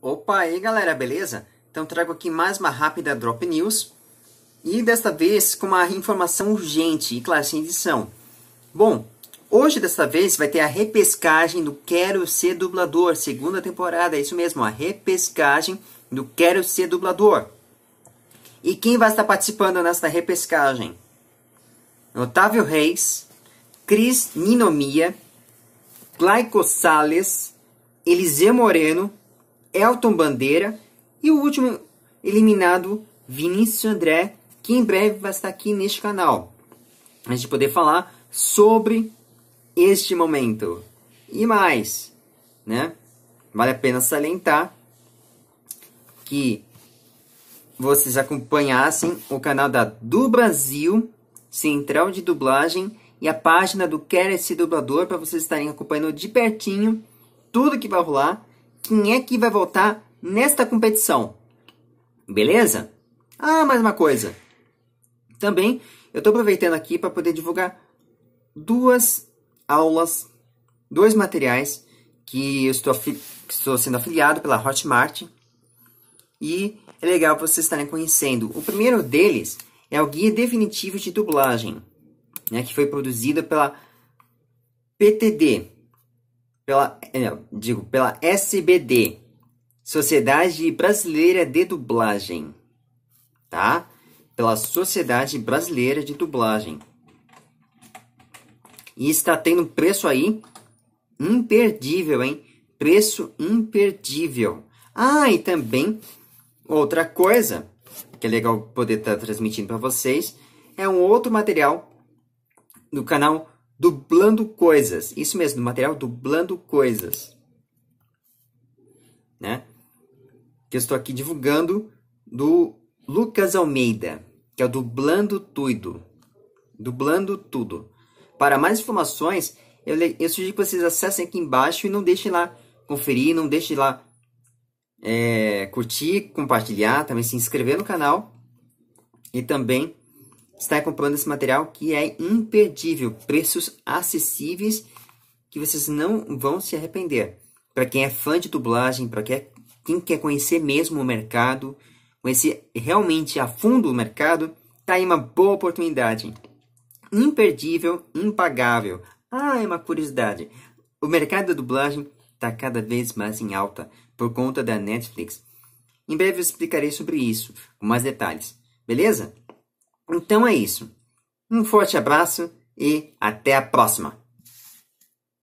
Opa, aí galera, beleza? Então trago aqui mais uma rápida Drop News e desta vez com uma informação urgente e classe em edição. Bom, hoje desta vez vai ter a repescagem do Quero Ser Dublador, segunda temporada, é isso mesmo, a repescagem do Quero Ser Dublador. E quem vai estar participando nesta repescagem? Otávio Reis, Cris Ninomia, Glaico Sales, Eliseu Moreno Elton Bandeira e o último eliminado, Vinícius André, que em breve vai estar aqui neste canal. A gente poder falar sobre este momento. E mais, né? Vale a pena salientar que vocês acompanhassem o canal da Do Brasil, Central de Dublagem e a página do Quer Esse Dublador para vocês estarem acompanhando de pertinho tudo que vai rolar quem é que vai voltar nesta competição. Beleza? Ah, mais uma coisa. Também eu estou aproveitando aqui para poder divulgar duas aulas, dois materiais que eu estou, que estou sendo afiliado pela Hotmart e é legal vocês estarem conhecendo. O primeiro deles é o Guia Definitivo de Dublagem, né, que foi produzido pela PTD, pela, é, não, digo, pela SBD, Sociedade Brasileira de Dublagem, tá? Pela Sociedade Brasileira de Dublagem. E está tendo preço aí imperdível, hein? Preço imperdível. Ah, e também outra coisa que é legal poder estar tá transmitindo para vocês é um outro material do canal dublando coisas. Isso mesmo, do material dublando coisas. Né? Que eu estou aqui divulgando do Lucas Almeida, que é o Dublando Tudo. Dublando Tudo. Para mais informações, eu, eu sugiro que vocês acessem aqui embaixo e não deixem lá conferir, não deixem lá é, curtir, compartilhar, também se inscrever no canal e também estar tá comprando esse material que é imperdível, preços acessíveis que vocês não vão se arrepender. Para quem é fã de dublagem, para quem, é, quem quer conhecer mesmo o mercado, conhecer realmente a fundo o mercado, tá aí uma boa oportunidade. Imperdível, impagável. Ah, é uma curiosidade. O mercado da dublagem está cada vez mais em alta por conta da Netflix. Em breve eu explicarei sobre isso, com mais detalhes. Beleza? Então é isso. Um forte abraço e até a próxima!